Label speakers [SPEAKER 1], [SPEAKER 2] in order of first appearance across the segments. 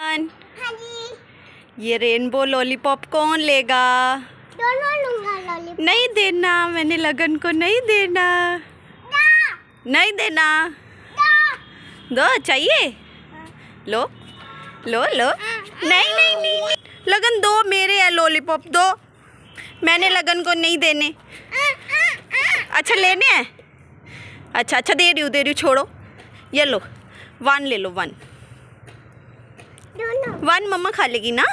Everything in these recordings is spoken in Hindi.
[SPEAKER 1] हाँ जी
[SPEAKER 2] ये रेनबो लॉलीपॉप कौन लेगा
[SPEAKER 1] दोनों लूंगा नहीं देना
[SPEAKER 2] मैंने लगन को नहीं देना नहीं देना दो चाहिए लो लो लो हाँ। नहीं, नहीं नहीं नहीं लगन दो मेरे है लॉलीपॉप दो मैंने लगन को नहीं देने हाँ, हाँ, अच्छा लेने हैं अच्छा अच्छा दे रही हूँ दे रही हूँ छोड़ो ये लो वन ले लो वन वन मम्मा खा लेगी ना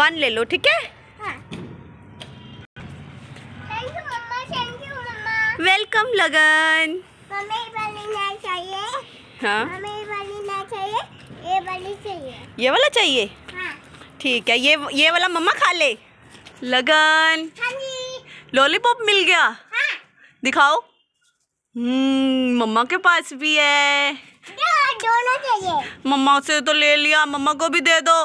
[SPEAKER 2] वन ले लो ठीक है हाँ। वेलकम लगन
[SPEAKER 1] चाहिए हाँ ये चाहिए
[SPEAKER 2] वाला चाहिए हाँ। ठीक है ये ये वाला मम्मा खा ले लगन लॉलीपॉप हाँ मिल गया हाँ। दिखाओ हम्म मम्मा के पास भी है मम्मा से तो ले लिया मम्मा को भी दे दो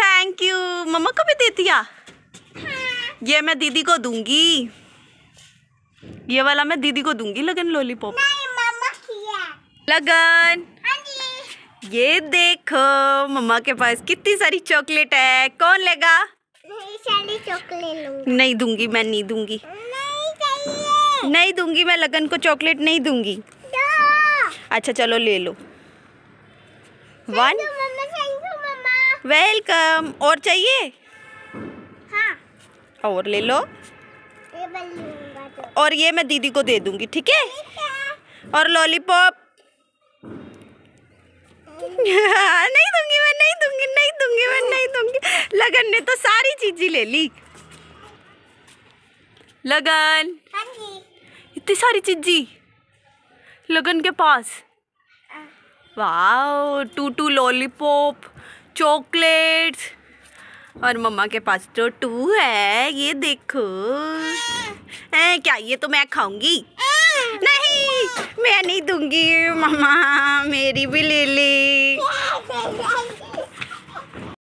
[SPEAKER 2] थैंक यू मम्मा को भी दे दिया हाँ। ये मैं दीदी को दूंगी ये वाला मैं दीदी को दूंगी लगन लॉलीपॉप लगन हाँ ये देखो मम्मा के पास कितनी सारी चॉकलेट है कौन लेगा
[SPEAKER 1] सारी चॉकलेट
[SPEAKER 2] नहीं दूंगी मैं नहीं दूंगी नहीं दूंगी मैं लगन को चॉकलेट नहीं दूंगी अच्छा चलो ले लो वन वेलकम और चाहिए हाँ। और ले लो तो। और ये मैं दीदी को दे दूंगी ठीक है और लॉलीपॉप हाँ, नहीं दूंगी मैं नहीं दूंगी नहीं दूंगी मैं नहीं दूंगी लगन ने तो सारी चीजें ले ली लगन हाँ इतनी सारी चिज्जी लगन के पास वाह टू टू लॉलीपॉप चॉकलेट और मम्मा के पास तो टू है ये देखो है क्या ये तो मैं खाऊंगी नहीं मैं नहीं दूंगी मम्मा मेरी भी ले ले